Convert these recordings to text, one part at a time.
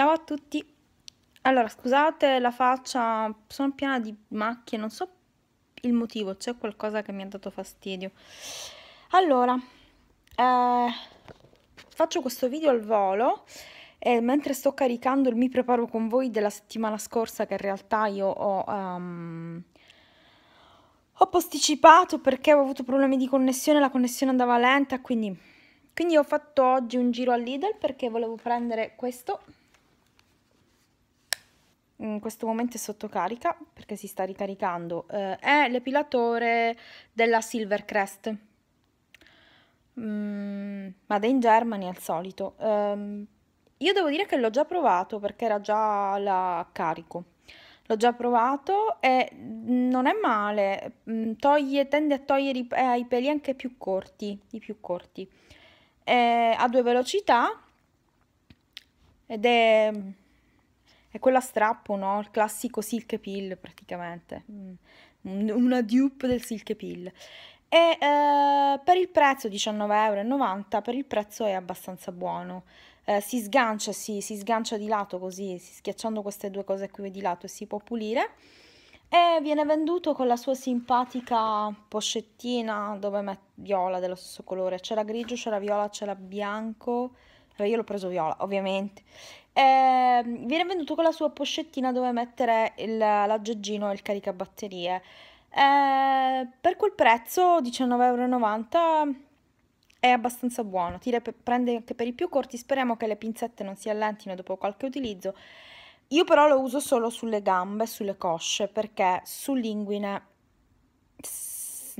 Ciao a tutti! Allora, scusate la faccia, sono piena di macchie, non so il motivo, c'è qualcosa che mi ha dato fastidio. Allora, eh, faccio questo video al volo e mentre sto caricando il Mi Preparo con voi della settimana scorsa che in realtà io ho... Um, ho posticipato perché ho avuto problemi di connessione, la connessione andava lenta, quindi, quindi ho fatto oggi un giro al Lidl perché volevo prendere questo in questo momento è sotto carica perché si sta ricaricando, eh, è l'epilatore della Silvercrest, mm, ma in Germany al solito. Um, io devo dire che l'ho già provato perché era già la carico. L'ho già provato e non è male, mm, Toglie, tende a togliere i, eh, i, peli anche più corti, i più corti. Eh, a due velocità ed è è quella strappo, no? Il classico Silk Pill praticamente, mm. una dupe del Silk Pill. E eh, per il prezzo 19,90€, per il prezzo è abbastanza buono. Eh, si sgancia, si, si sgancia di lato così, schiacciando queste due cose qui di lato e si può pulire. E viene venduto con la sua simpatica pochettina dove mette viola dello stesso colore. C'era grigio, c'era viola, c'era bianco io l'ho preso viola ovviamente. Eh, viene venduto con la sua poscettina dove mettere il, l'aggeggino e il caricabatterie. Eh, per quel prezzo, 19,90€, è abbastanza buono. Tira per, prende anche per i più corti. Speriamo che le pinzette non si allentino dopo qualche utilizzo. Io però lo uso solo sulle gambe sulle cosce perché sull'inguine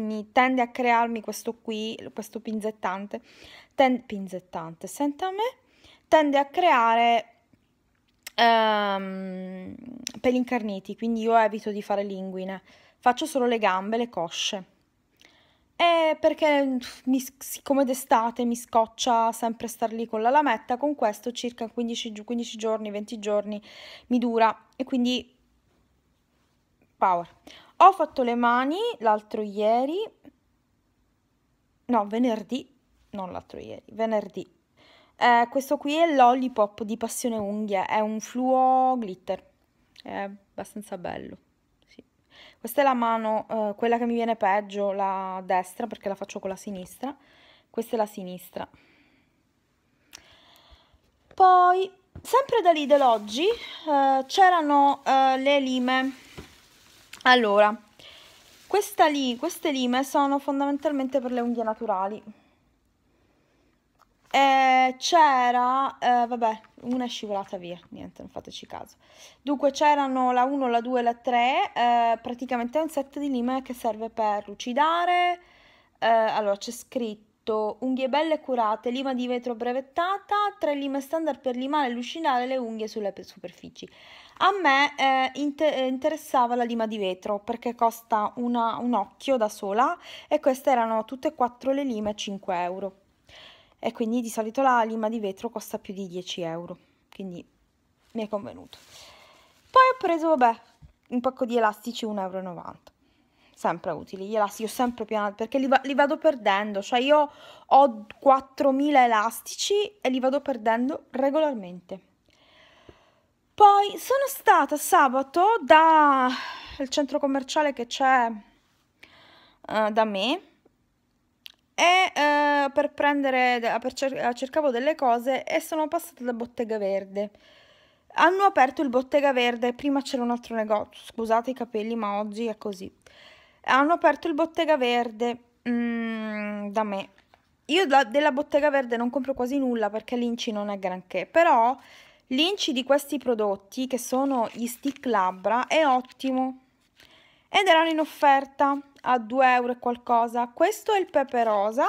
mi tende a crearmi questo qui, questo pinzettante, ten, pinzettante, senta me, tende a creare um, peli incarniti, quindi io evito di fare linguine, faccio solo le gambe, le cosce. E perché mi, siccome d'estate mi scoccia sempre star lì con la lametta, con questo circa 15, 15 giorni, 20 giorni mi dura e quindi power. Ho fatto le mani l'altro ieri, no, venerdì, non l'altro ieri, venerdì. Eh, questo qui è l'Ollipop di Passione Unghie, è un fluo glitter, è abbastanza bello. Sì. Questa è la mano, eh, quella che mi viene peggio, la destra, perché la faccio con la sinistra. Questa è la sinistra. Poi, sempre da Lidl oggi, eh, c'erano eh, le lime allora, questa lì, queste lime sono fondamentalmente per le unghie naturali. Eh, c'era, eh, vabbè, una è scivolata via, niente, non fateci caso. Dunque c'erano la 1, la 2 la 3, eh, praticamente è un set di lime che serve per lucidare. Eh, allora, c'è scritto aggiunto unghie belle curate, lima di vetro brevettata, tre lime standard per limare e lucinare le unghie sulle superfici. A me eh, inter eh, interessava la lima di vetro perché costa una, un occhio da sola e queste erano tutte e quattro le lime a 5 euro. E quindi di solito la lima di vetro costa più di 10 euro, quindi mi è convenuto. Poi ho preso, vabbè, un pacco di elastici 1,90 euro sempre utili, gli ho sempre piano perché li, va li, vado perdendo, cioè io ho 4.000 elastici e li vado perdendo regolarmente. Poi sono stata sabato dal centro commerciale che c'è uh, da me e uh, per prendere, per cer eh, cercavo delle cose e sono passata da Bottega Verde hanno aperto il Bottega Verde, prima c'era un altro negozio, scusate i capelli ma oggi è così hanno aperto il Bottega Verde mm, da me. Io da, della Bottega Verde non compro quasi nulla perché l'Inci non è granché, però l'Inci di questi prodotti, che sono gli stick labbra, è ottimo. Ed erano in offerta a 2 euro e qualcosa. Questo è il pepe rosa,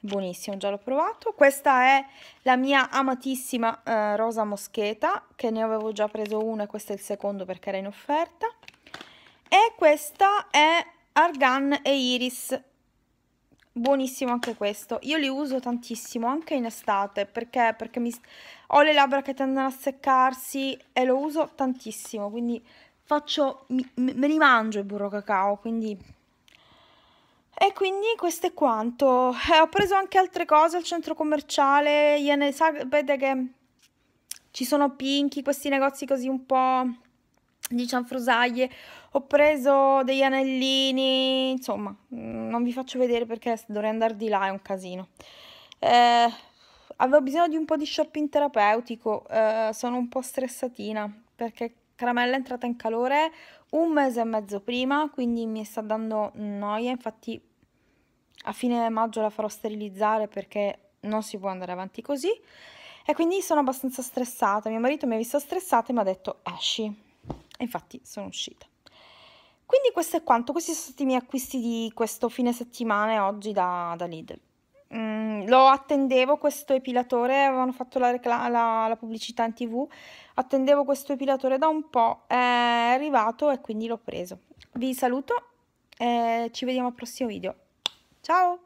buonissimo, già l'ho provato. Questa è la mia amatissima eh, rosa moscheta, che ne avevo già preso uno e questo è il secondo perché era in offerta. E questa è Argan e Iris. Buonissimo anche questo. Io li uso tantissimo, anche in estate, perché, perché mi, ho le labbra che tendono a seccarsi e lo uso tantissimo, quindi faccio, me li mangio il burro cacao, quindi... E quindi questo è quanto. Eh, ho preso anche altre cose al centro commerciale, sapete che ci sono Pinky, questi negozi così un po' di cianfrusaglie, ho preso degli anellini, insomma, mm, non vi faccio vedere perché dovrei andare di là è un casino. Eh, avevo bisogno di un po' di shopping terapeutico, eh, sono un po' stressatina perché caramella è entrata in calore un mese e mezzo prima, quindi mi sta dando noia, infatti a fine maggio la farò sterilizzare perché non si può andare avanti così. E quindi sono abbastanza stressata. Mio marito mi ha visto stressata e mi ha detto esci infatti sono uscita. Quindi questo è quanto, questi sono stati i miei acquisti di questo fine settimana e oggi da, da Lidl. Mm, lo attendevo questo epilatore, avevano fatto la, la, la, pubblicità in tv, attendevo questo epilatore da un po', è arrivato e quindi l'ho preso. Vi saluto e ci vediamo al prossimo video. Ciao!